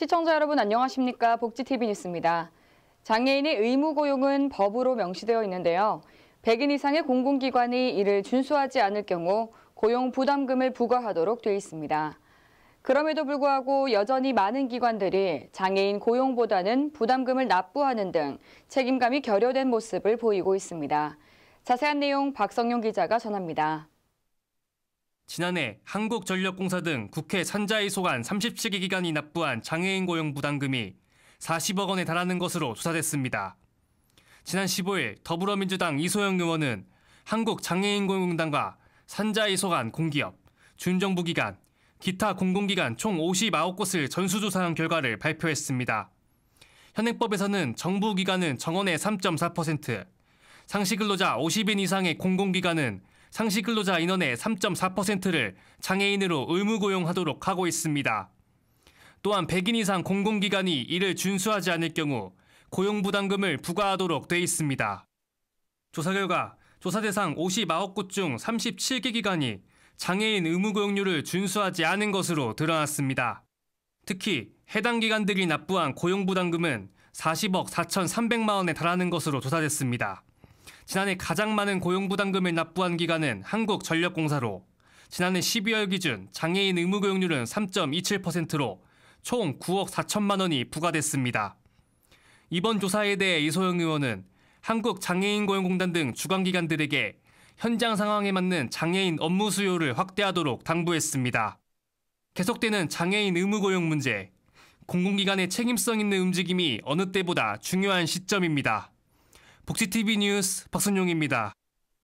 시청자 여러분 안녕하십니까? 복지TV 뉴스입니다. 장애인의 의무 고용은 법으로 명시되어 있는데요. 100인 이상의 공공기관이 이를 준수하지 않을 경우 고용 부담금을 부과하도록 되어 있습니다. 그럼에도 불구하고 여전히 많은 기관들이 장애인 고용보다는 부담금을 납부하는 등 책임감이 결여된 모습을 보이고 있습니다. 자세한 내용 박성용 기자가 전합니다. 지난해 한국전력공사 등 국회 산자위 소관 37개 기관이 납부한 장애인 고용 부담금이 40억 원에 달하는 것으로 조사됐습니다. 지난 15일 더불어민주당 이소영 의원은 한국장애인고용단과 산자위 소관 공기업, 준정부기관, 기타 공공기관 총 59곳을 전수조사한 결과를 발표했습니다. 현행법에서는 정부기관은 정원의 3.4%, 상시근로자 50인 이상의 공공기관은 상시 근로자 인원의 3.4%를 장애인으로 의무 고용하도록 하고 있습니다. 또한 100인 이상 공공기관이 이를 준수하지 않을 경우 고용부담금을 부과하도록 돼 있습니다. 조사 결과 조사 대상 59곳 중 37개 기관이 장애인 의무고용률을 준수하지 않은 것으로 드러났습니다. 특히 해당 기관들이 납부한 고용부담금은 40억 4,300만 원에 달하는 것으로 조사됐습니다. 지난해 가장 많은 고용부담금을 납부한 기관은 한국전력공사로 지난해 12월 기준 장애인 의무고용률은 3.27%로 총 9억 4천만 원이 부과됐습니다. 이번 조사에 대해 이소영 의원은 한국장애인고용공단 등 주관기관들에게 현장 상황에 맞는 장애인 업무 수요를 확대하도록 당부했습니다. 계속되는 장애인 의무고용 문제, 공공기관의 책임성 있는 움직임이 어느 때보다 중요한 시점입니다. 복지TV 뉴스 박순용입니다.